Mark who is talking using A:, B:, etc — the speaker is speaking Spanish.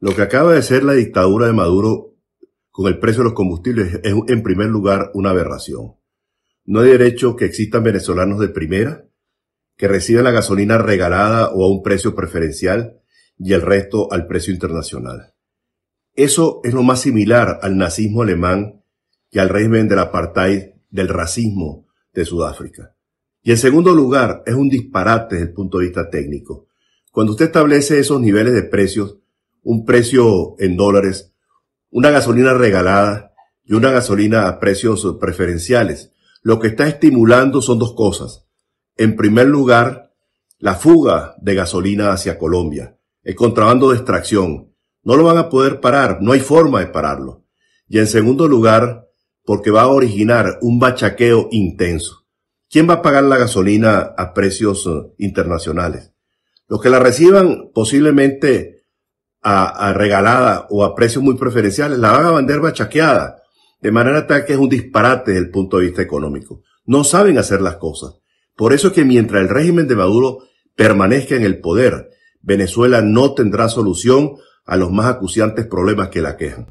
A: Lo que acaba de ser la dictadura de Maduro con el precio de los combustibles es, en primer lugar, una aberración. No hay derecho que existan venezolanos de primera que reciban la gasolina regalada o a un precio preferencial y el resto al precio internacional. Eso es lo más similar al nazismo alemán que al régimen del apartheid, del racismo de Sudáfrica. Y en segundo lugar, es un disparate desde el punto de vista técnico. Cuando usted establece esos niveles de precios, un precio en dólares, una gasolina regalada y una gasolina a precios preferenciales. Lo que está estimulando son dos cosas. En primer lugar, la fuga de gasolina hacia Colombia, el contrabando de extracción. No lo van a poder parar, no hay forma de pararlo. Y en segundo lugar, porque va a originar un bachaqueo intenso. ¿Quién va a pagar la gasolina a precios eh, internacionales? Los que la reciban posiblemente regalada o a precios muy preferenciales, la van a vender De manera tal que es un disparate desde el punto de vista económico. No saben hacer las cosas. Por eso es que mientras el régimen de Maduro permanezca en el poder, Venezuela no tendrá solución a los más acuciantes problemas que la quejan.